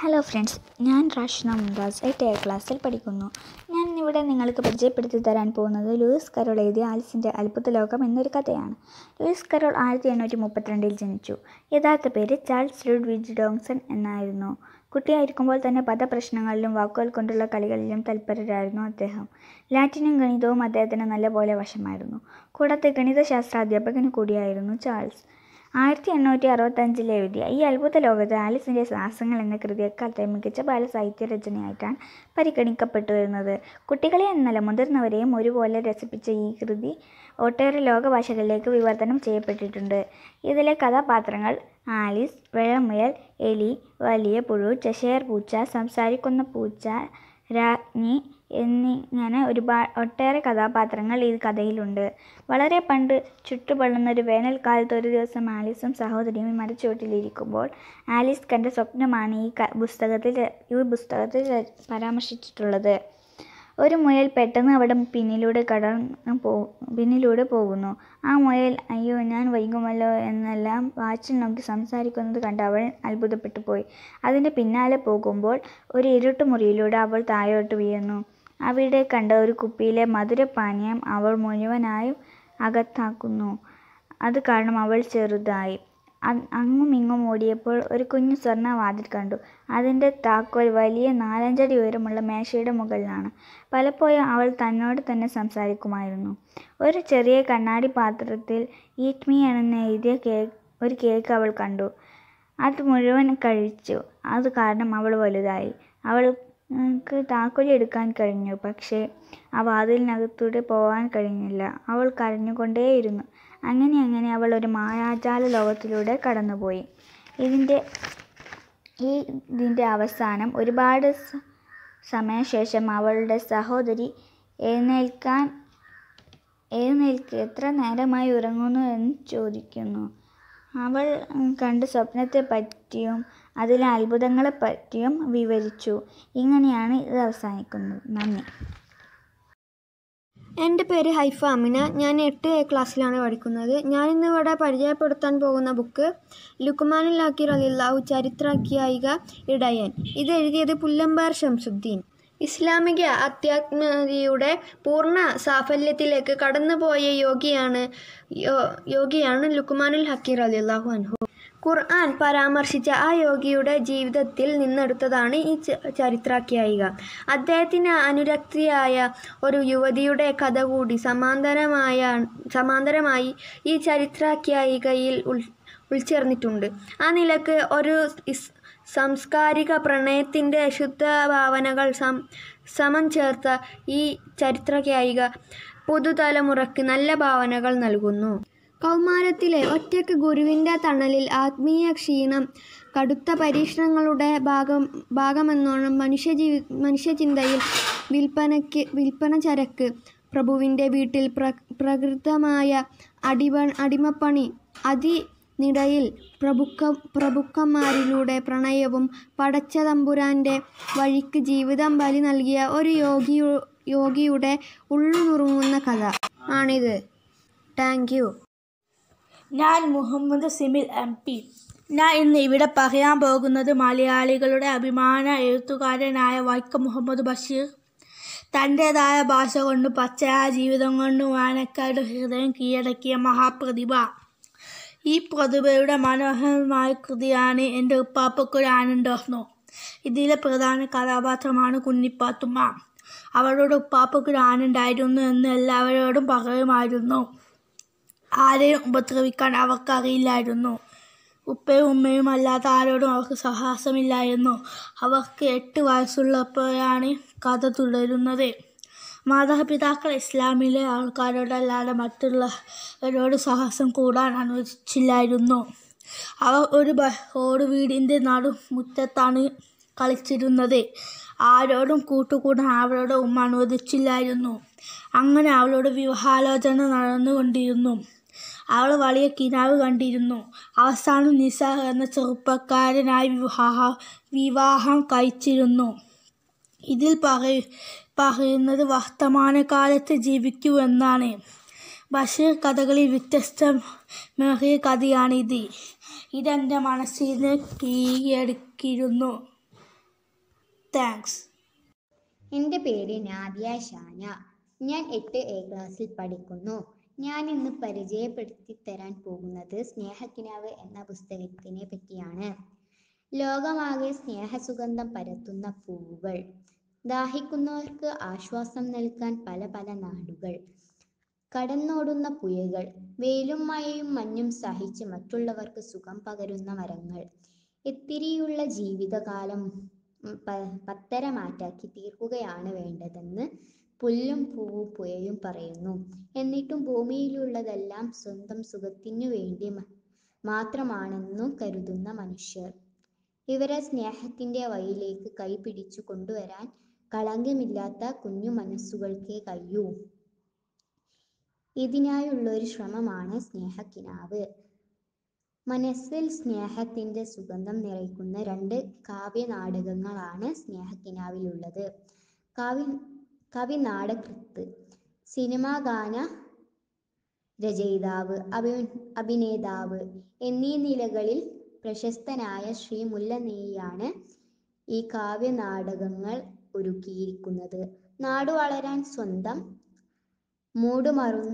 hello friends ഞാൻ റാഷ്ന മുംതാസ് എട്ട് A ക്ലാസ്സിൽ പഠിക്കുന്നു ഞാൻ ഇവിടെ നിങ്ങൾക്ക് പരിചയപ്പെടുത്തി തരാൻ പോകുന്നത് ലൂയിസ് കരോൾ എഴുതിയ ആലിസിൻ്റെ അത്ഭുത ലോകം എന്നൊരു കഥയാണ് ലൂയിസ് കരോൾ ആയിരത്തി എണ്ണൂറ്റി മുപ്പത്തിരണ്ടിൽ ജനിച്ചു യഥാർത്ഥ പേര് ചാൾസ് വിജ് ഡോങ്സൺ എന്നായിരുന്നു കുട്ടിയായിരിക്കുമ്പോൾ തന്നെ പദപ്രശ്നങ്ങളിലും പ്രശ്നങ്ങളിലും വാക്കുകൾ കൊണ്ടുള്ള കളികളിലും തൽപരരായിരുന്നു അദ്ദേഹം ലാറ്റിനും ഗണിതവും അദ്ദേഹത്തിന് നല്ലപോലെ വശമായിരുന്നു കൂടാതെ ഗണിതശാസ്ത്ര അധ്യാപകൻ കൂടിയായിരുന്നു ചാൾസ് ആയിരത്തി എണ്ണൂറ്റി അറുപത്തഞ്ചിൽ എഴുതിയ ഈ അത്ഭുത ലോകത്ത് ആലിസിൻ്റെ ശ്വാസങ്ങൾ എന്ന കൃതി അക്കാലത്തെ മികച്ച സാഹിത്യ രചനയായിട്ടാണ് പരിഗണിക്കപ്പെട്ടു വരുന്നത് കുട്ടികളെ എന്നല്ല മുതിർന്നവരെയും ഒരുപോലെ രസിപ്പിച്ച ഈ കൃതി ഒട്ടേറെ ലോകഭാഷകളിലേക്ക് വിവർത്തനം ചെയ്യപ്പെട്ടിട്ടുണ്ട് ഇതിലെ കഥാപാത്രങ്ങൾ ആലിസ് വെള്ളമുയൽ എലി വലിയ പുഴു ചഷേർ പൂച്ച സംസാരിക്കുന്ന പൂച്ച രാജ്ഞി എന്നിങ്ങനെ ഒരുപാ ഒട്ടേറെ കഥാപാത്രങ്ങൾ ഈ കഥയിലുണ്ട് വളരെ പണ്ട് ചുട്ടുപൊള്ളുന്ന ഒരു വേനൽക്കാലത്ത് ഒരു ദിവസം ആലീസും സഹോദരിയും മരച്ചുവട്ടിലിരിക്കുമ്പോൾ ആലീസ് കണ്ട സ്വപ്നമാണ് ഈ പുസ്തകത്തിൽ ഈ പുസ്തകത്തിൽ പരാമർശിച്ചിട്ടുള്ളത് ഒരു മുയൽ പെട്ടെന്ന് അവിടെ പിന്നിലൂടെ കടന്നു പോ പിന്നിലൂടെ പോകുന്നു ആ മുയൽ അയ്യോ ഞാൻ വൈകുമല്ലോ എന്നെല്ലാം വാച്ചിൽ നോക്കി സംസാരിക്കുന്നത് കണ്ട് അവൾ അത്ഭുതപ്പെട്ടു പോയി അതിൻ്റെ പിന്നാലെ പോകുമ്പോൾ ഒരു ഇരുട്ട് മുറിയിലൂടെ അവൾ താഴോട്ട് വീഴുന്നു അവിടെ കണ്ട ഒരു കുപ്പിയിലെ മധുരപാനീയം അവൾ മുഴുവനായും അകത്താക്കുന്നു അത് കാരണം അവൾ ചെറുതായി അങ്ങും ഇങ്ങും ഓടിയപ്പോൾ ഒരു കുഞ്ഞു സ്വർണ്ണ വാതിൽ കണ്ടു അതിൻ്റെ താക്കോൽ വലിയ നാലഞ്ചടി ഉയരമുള്ള മേശയുടെ മുകളിലാണ് പലപ്പോഴും അവൾ തന്നോട് തന്നെ സംസാരിക്കുമായിരുന്നു ഒരു ചെറിയ കണ്ണാടി പാത്രത്തിൽ ഈറ്റ് മീ ആണെന്ന് എഴുതിയ കേക്ക് ഒരു കേക്ക് അവൾ കണ്ടു അത് മുഴുവൻ കഴിച്ചു അത് കാരണം അവൾ വലുതായി അവൾ ഞങ്ങൾക്ക് താക്കോൽ എടുക്കാൻ കഴിഞ്ഞു പക്ഷേ ആ വാതിലിനകത്തൂടെ പോകാൻ കഴിഞ്ഞില്ല അവൾ കരഞ്ഞുകൊണ്ടേയിരുന്നു അങ്ങനെ അങ്ങനെ അവൾ ഒരു മായാജാല ലോകത്തിലൂടെ കടന്നുപോയി ഇതിൻ്റെ ഈ ഇതിൻ്റെ അവസാനം ഒരുപാട് സമയശേഷം അവളുടെ സഹോദരി എഴുന്നേൽക്കാൻ എഴുന്നേൽക്ക് എത്ര നേരമായി ഉറങ്ങുന്നു എന്ന് ചോദിക്കുന്നു അവൾ കണ്ട സ്വപ്നത്തെ പറ്റിയും അതിലെ അത്ഭുതങ്ങളെ പറ്റിയും വിവരിച്ചു ഇങ്ങനെയാണ് ഇത് അവസാനിക്കുന്നത് നന്ദി എൻ്റെ പേര് ഹൈഫ അമിന ഞാൻ എട്ട് എ ക്ലാസ്സിലാണ് പഠിക്കുന്നത് ഞാൻ ഇന്നിവിടെ പരിചയപ്പെടുത്താൻ പോകുന്ന ബുക്ക് ലുക്കുമാനുൽ ലാക്കിർ അലില്ലാഹു ചരിത്രാഖ്യായിക ഇടയൻ ഇത് എഴുതിയത് പുല്ലമ്പാർ ഷംസുദ്ദീൻ ഇസ്ലാമിക അത്യാത്മീയയുടെ പൂർണ്ണ സാഫല്യത്തിലേക്ക് കടന്നുപോയ യോഗിയാണ് യോഗിയാണ് ലുക്കുമാനുൽ ഹക്കീർ അള്ളാഹു അൻഹു ഖുർആൻ പരാമർശിച്ച ആ യോഗിയുടെ ജീവിതത്തിൽ നിന്നെടുത്തതാണ് ഈ ചരിത്രാഖ്യായിക അദ്ദേഹത്തിന് അനുരക്തിയായ ഒരു യുവതിയുടെ കഥ കൂടി സമാന്തരമായ സമാന്തരമായി ഈ ചരിത്രാഖ്യായികയിൽ ഉൾ ഉൾച്ചേർന്നിട്ടുണ്ട് ആ നിലക്ക് ഒരു സാംസ്കാരിക പ്രണയത്തിൻ്റെ ശുദ്ധ ഭാവനകൾ സം സമം ചേർത്ത ഈ ചരിത്രഖ്യായിക പുതുതലമുറയ്ക്ക് നല്ല ഭാവനകൾ നൽകുന്നു കൗമാരത്തിലെ ഒറ്റയ്ക്ക് ഗുരുവിൻ്റെ തണലിൽ ആത്മീയ ക്ഷീണം കടുത്ത പരീക്ഷണങ്ങളുടെ ഭാഗം ഭാഗമെന്നോണം മനുഷ്യജീവി മനുഷ്യചിന്തയിൽ വിൽപ്പനയ്ക്ക് വിൽപ്പന ചരക്ക് പ്രഭുവിൻ്റെ വീട്ടിൽ പ്ര പ്രകൃതമായ അടിമ അടിമപ്പണി അതി നിടയിൽ പ്രഭുക്ക പ്രഭുക്കന്മാരിലൂടെ പ്രണയവും പടച്ച തമ്പുരാൻ്റെ വഴിക്ക് ജീവിതം ബലി നൽകിയ ഒരു യോഗി യോഗിയുടെ ഉള്ളുനുറുങ്ങുന്ന കഥ ആണിത് താങ്ക് ഞാൻ മുഹമ്മദ് സിമിൽ എം പി ഞാൻ ഇന്ന് ഇവിടെ പറയാൻ പോകുന്നത് മലയാളികളുടെ അഭിമാന എഴുത്തുകാരനായ വൈക്കം മുഹമ്മദ് ബഷീർ തൻ്റേതായ ഭാഷ കൊണ്ടും പച്ചയായ ജീവിതം കൊണ്ടും വായനക്കാരുടെ ഹൃദയം കീഴടക്കിയ മഹാപ്രതിഭ ഈ പ്രതിഭയുടെ മനോഹരമായ കൃതിയാണ് എൻ്റെ ഉപ്പാപ്പക്കൊരു ആനന്ദോർന്നു ഇതിലെ പ്രധാന കഥാപാത്രമാണ് കുഞ്ഞിപ്പാത്തുമ്മ അവളോട് ഉപ്പാപ്പക്കൊരു ആനന്ദായിരുന്നു എന്ന് എല്ലാവരോടും പറയുമായിരുന്നു ആരെയും ഉപദ്രവിക്കാൻ അവർക്കറിയില്ലായിരുന്നു ഉപ്പയും ഉമ്മയും അല്ലാതെ ആരോടും അവർക്ക് സഹാസമില്ലായിരുന്നു അവർക്ക് എട്ട് വയസ്സുള്ളപ്പോഴാണ് കഥ തുടരുന്നത് മാതാപിതാക്കൾ ഇസ്ലാമിലെ ആൾക്കാരോടല്ലാതെ മറ്റുള്ളവരോട് സാഹസം കൂടാൻ അനുവദിച്ചില്ലായിരുന്നു അവർ ഒരു ഓട് വീടിൻ്റെ നടു മുറ്റത്താണ് കളിച്ചിരുന്നത് ആരോടും കൂട്ടുകൂടാൻ അവളുടെ ഉമ്മ അനുവദിച്ചില്ലായിരുന്നു അങ്ങനെ അവളുടെ വിവാഹാലോചന നടന്നുകൊണ്ടിരുന്നു അവൾ വലിയ കിനാവ് കണ്ടിരുന്നു അവസാനം നിസാർ എന്ന ചെറുപ്പക്കാരനായി വിവാഹ വിവാഹം കഴിച്ചിരുന്നു ഇതിൽ പറയു പറയുന്നത് വർത്തമാനകാലത്ത് ജീവിക്കൂ എന്നാണ് ബഷീർ കഥകളിൽ വ്യത്യസ്തമേറിയ കഥയാണിത് ഇതെൻ്റെ നിന്ന് കീഴടക്കിയിരുന്നു താങ്ക്സ് എൻ്റെ പേര് നാദിയ ഷാന ഞാൻ എട്ട് എ ക്ലാസ്സിൽ പഠിക്കുന്നു ഞാൻ ഇന്ന് പരിചയപ്പെടുത്തി തരാൻ പോകുന്നത് സ്നേഹക്കിനാവ് എന്ന പുസ്തകത്തിനെ പറ്റിയാണ് ലോകമാകെ സ്നേഹസുഗന്ധം പരത്തുന്ന പൂവുകൾ ദാഹിക്കുന്നവർക്ക് ആശ്വാസം നൽകാൻ പല പല നാടുകൾ കടന്നോടുന്ന പുഴകൾ വെയിലും മഴയും മഞ്ഞും സഹിച്ച് മറ്റുള്ളവർക്ക് സുഖം പകരുന്ന മരങ്ങൾ എത്തിരിയുള്ള ജീവിതകാലം പത്തര മാറ്റാക്കി തീർക്കുകയാണ് വേണ്ടതെന്ന് പുല്ലും പൂവും പുഴയും പറയുന്നു എന്നിട്ടും ഭൂമിയിലുള്ളതെല്ലാം സ്വന്തം സുഖത്തിനു വേണ്ടി മാത്രമാണെന്നു കരുതുന്ന മനുഷ്യർ ഇവരെ സ്നേഹത്തിന്റെ വഴിയിലേക്ക് കൈപിടിച്ചു കൊണ്ടുവരാൻ കളങ്കമില്ലാത്ത കുഞ്ഞു മനസ്സുകൾക്കേ കഴിയൂ ഇതിനായുള്ള ഒരു ശ്രമമാണ് സ്നേഹക്കിനാവ് മനസ്സിൽ സ്നേഹത്തിന്റെ സുഗന്ധം നിറയ്ക്കുന്ന രണ്ട് കാവ്യനാടകങ്ങളാണ് സ്നേഹക്കിനാവിലുള്ളത് കാവ്യ കവി നാടകൃത്ത് സിനിമാ ഗാന രചയിതാവ് അഭി അഭിനേതാവ് എന്നീ നിലകളിൽ പ്രശസ്തനായ ശ്രീ മുല്ലനെയ്യാണ് ഈ കാവ്യനാടകങ്ങൾ ഒരുക്കിയിരിക്കുന്നത് നാട് വളരാൻ സ്വന്തം മൂടുമറു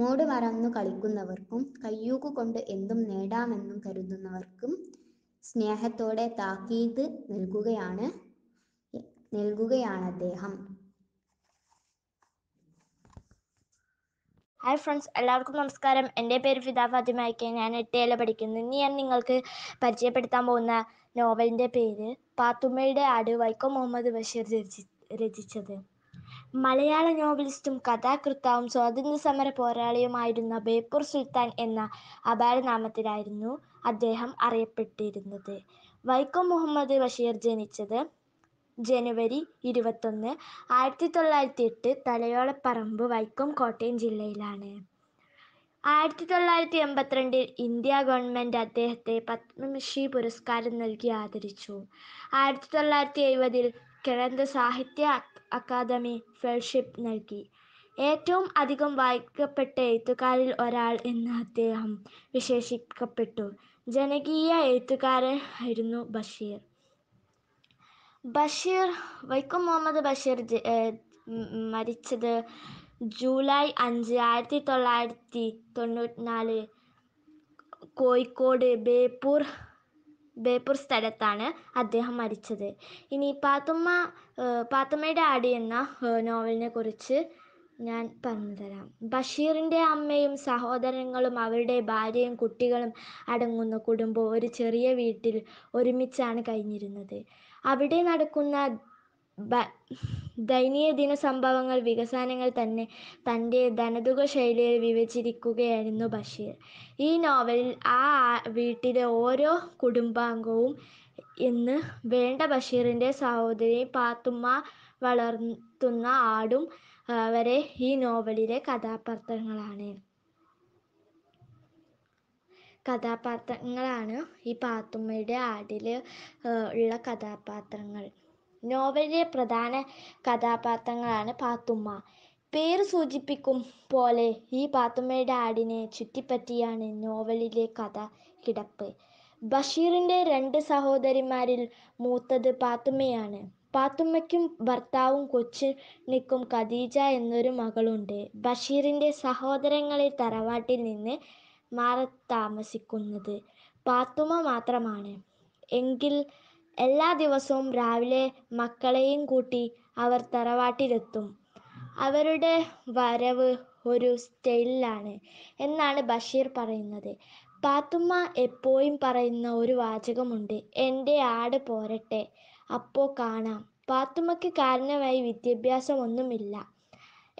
മൂടുമറന്നു കളിക്കുന്നവർക്കും കൊണ്ട് എന്തും നേടാമെന്നും കരുതുന്നവർക്കും സ്നേഹത്തോടെ താക്കീത് നൽകുകയാണ് നൽകുകയാണ് അദ്ദേഹം ഹായ് ഫ്രണ്ട്സ് എല്ലാവർക്കും നമസ്കാരം എൻ്റെ പേര് ഫിദ ഫാത്തിമയ്ക്ക് ഞാൻ എട്ടേല പഠിക്കുന്നു ഇനി ഞാൻ നിങ്ങൾക്ക് പരിചയപ്പെടുത്താൻ പോകുന്ന നോവലിൻ്റെ പേര് പാത്തുമ്മയുടെ ആട് വൈക്കം മുഹമ്മദ് ബഷീർ രചി രചിച്ചത് മലയാള നോവലിസ്റ്റും കഥാകൃത്താവും സ്വാതന്ത്ര്യ സമര പോരാളിയുമായിരുന്ന ബേപ്പൂർ സുൽത്താൻ എന്ന അപാരനാമത്തിലായിരുന്നു അദ്ദേഹം അറിയപ്പെട്ടിരുന്നത് വൈക്കം മുഹമ്മദ് ബഷീർ ജനിച്ചത് ജനുവരി ഇരുപത്തൊന്ന് ആയിരത്തി തൊള്ളായിരത്തി എട്ട് തലയോലപ്പറമ്പ് വൈക്കം കോട്ടയം ജില്ലയിലാണ് ആയിരത്തി തൊള്ളായിരത്തി എൺപത്തിരണ്ടിൽ ഇന്ത്യ ഗവൺമെൻറ് അദ്ദേഹത്തെ പത്മശ്രീ പുരസ്കാരം നൽകി ആദരിച്ചു ആയിരത്തി തൊള്ളായിരത്തി എഴുപതിൽ കേന്ദ്ര സാഹിത്യ അക്കാദമി ഫെലോഷിപ്പ് നൽകി ഏറ്റവും അധികം വായിക്കപ്പെട്ട എഴുത്തുകാരിൽ ഒരാൾ എന്ന് അദ്ദേഹം വിശേഷിക്കപ്പെട്ടു ജനകീയ എഴുത്തുകാരൻ ആയിരുന്നു ബഷീർ ബഷീർ വൈക്കം മുഹമ്മദ് ബഷീർ മരിച്ചത് ജൂലൈ അഞ്ച് ആയിരത്തി തൊള്ളായിരത്തി തൊണ്ണൂറ്റിനാല് കോഴിക്കോട് ബേപ്പൂർ ബേപ്പൂർ സ്ഥലത്താണ് അദ്ദേഹം മരിച്ചത് ഇനി പാത്തുമ്മ പാത്തുമ്മയുടെ ആടി എന്ന നോവലിനെ കുറിച്ച് ഞാൻ പറഞ്ഞുതരാം ബഷീറിൻ്റെ അമ്മയും സഹോദരങ്ങളും അവരുടെ ഭാര്യയും കുട്ടികളും അടങ്ങുന്ന കുടുംബം ഒരു ചെറിയ വീട്ടിൽ ഒരുമിച്ചാണ് കഴിഞ്ഞിരുന്നത് അവിടെ നടക്കുന്ന ദൈനംദിന സംഭവങ്ങൾ വികസനങ്ങൾ തന്നെ തൻ്റെ ധനതുക ശൈലിയിൽ വിവരിച്ചിരിക്കുകയായിരുന്നു ബഷീർ ഈ നോവലിൽ ആ വീട്ടിലെ ഓരോ കുടുംബാംഗവും എന്ന് വേണ്ട ബഷീറിൻ്റെ സഹോദരി പാത്തുമ്മ വളർത്തുന്ന ആടും വരെ ഈ നോവലിലെ കഥാപാത്രങ്ങളാണ് കഥാപാത്രങ്ങളാണ് ഈ പാത്തുമ്മയുടെ ആടിൽ ഉള്ള കഥാപാത്രങ്ങൾ നോവലിലെ പ്രധാന കഥാപാത്രങ്ങളാണ് പാത്തുമ്മ പേര് സൂചിപ്പിക്കും പോലെ ഈ പാത്തുമ്മയുടെ ആടിനെ ചുറ്റിപ്പറ്റിയാണ് നോവലിലെ കഥ കിടപ്പ് ബഷീറിൻ്റെ രണ്ട് സഹോദരിമാരിൽ മൂത്തത് പാത്തുമ്മയാണ് പാത്തുമ്മയ്ക്കും ഭർത്താവും കൊച്ചിനിക്കും ഖദീജ എന്നൊരു മകളുണ്ട് ബഷീറിൻ്റെ സഹോദരങ്ങളെ തറവാട്ടിൽ നിന്ന് മാറി താമസിക്കുന്നത് പാത്തുമ്മ മാത്രമാണ് എങ്കിൽ എല്ലാ ദിവസവും രാവിലെ മക്കളെയും കൂട്ടി അവർ തറവാട്ടിലെത്തും അവരുടെ വരവ് ഒരു സ്റ്റൈലിലാണ് എന്നാണ് ബഷീർ പറയുന്നത് പാത്തുമ്മ എപ്പോഴും പറയുന്ന ഒരു വാചകമുണ്ട് എൻ്റെ ആട് പോരട്ടെ അപ്പോൾ കാണാം പാത്തുമ്മയ്ക്ക് കാരണമായി വിദ്യാഭ്യാസമൊന്നുമില്ല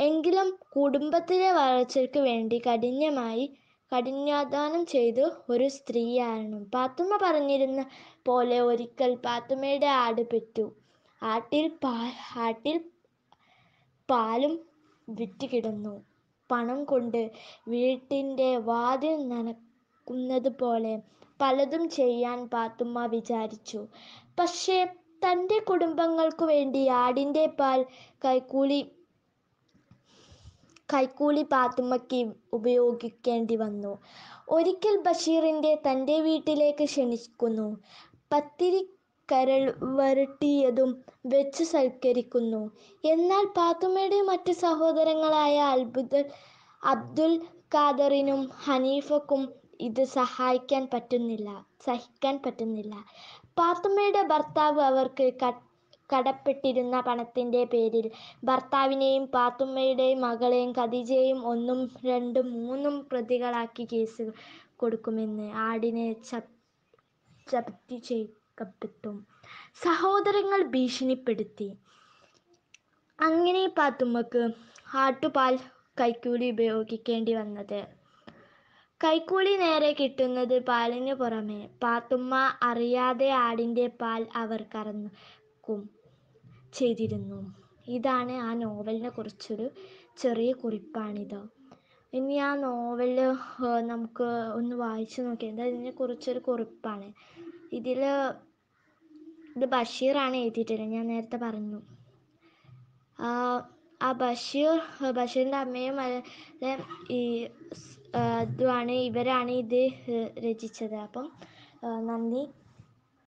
എങ്കിലും കുടുംബത്തിലെ വളർച്ചയ്ക്ക് വേണ്ടി കഠിനമായി കഠിനാധ്വാനം ചെയ്തു ഒരു സ്ത്രീയാണ് പാത്തുമ്മ പറഞ്ഞിരുന്ന പോലെ ഒരിക്കൽ പാത്തുമ്മയുടെ ആട് പെറ്റു ആട്ടിൽ പാ ആട്ടിൽ പാലും വിറ്റുകിടന്നു കിടന്നു പണം കൊണ്ട് വീട്ടിൻ്റെ വാതിൽ നനക്കുന്നത് പോലെ പലതും ചെയ്യാൻ പാത്തുമ്മ വിചാരിച്ചു പക്ഷേ തൻ്റെ കുടുംബങ്ങൾക്കു വേണ്ടി ആടിൻ്റെ പാൽ കൈക്കൂലി കൈക്കൂലി പാത്തുമ്മയ്ക്ക് ഉപയോഗിക്കേണ്ടി വന്നു ഒരിക്കൽ ബഷീറിന്റെ തൻ്റെ വീട്ടിലേക്ക് ക്ഷണിക്കുന്നു പത്തിരി കരൾ വരട്ടിയതും വെച്ച് സൽക്കരിക്കുന്നു എന്നാൽ പാത്തുമ്മയുടെ മറ്റ് സഹോദരങ്ങളായ അത്ഭുത അബ്ദുൽ ഖാദറിനും ഹനീഫക്കും ഇത് സഹായിക്കാൻ പറ്റുന്നില്ല സഹിക്കാൻ പറ്റുന്നില്ല പാത്തുമ്മയുടെ ഭർത്താവ് അവർക്ക് കടപ്പെട്ടിരുന്ന പണത്തിന്റെ പേരിൽ ഭർത്താവിനെയും പാത്തുമ്മയുടെയും മകളെയും ഖദീജയെയും ഒന്നും രണ്ടും മൂന്നും പ്രതികളാക്കി കേസ് കൊടുക്കുമെന്ന് ആടിനെ ചപ്തി ചെയ്യപ്പെട്ടു സഹോദരങ്ങൾ ഭീഷണിപ്പെടുത്തി അങ്ങനെ പാത്തുമ്മക്ക് ആട്ടുപാൽ കൈക്കൂലി ഉപയോഗിക്കേണ്ടി വന്നത് കൈക്കൂലി നേരെ കിട്ടുന്നത് പാലിന് പുറമെ പാത്തുമ്മ അറിയാതെ ആടിൻ്റെ പാൽ അവർ കറന്നു ക്കും ചെയ്തിരുന്നു ഇതാണ് ആ നോവലിനെ കുറിച്ചൊരു ചെറിയ കുറിപ്പാണിത് ഇനി ആ നോവൽ നമുക്ക് ഒന്ന് വായിച്ചു നോക്കിയാൽ ഇത് കുറിച്ചൊരു കുറിപ്പാണ് ഇതിൽ ഇത് ബഷീറാണ് എഴുതിയിട്ടുള്ളത് ഞാൻ നേരത്തെ പറഞ്ഞു ആ ബഷീർ ബഷീറിൻ്റെ അമ്മയും അല്ലെ ഈ ഇതുമാണ് ഇവരാണ് ഇത് രചിച്ചത് അപ്പം നന്ദി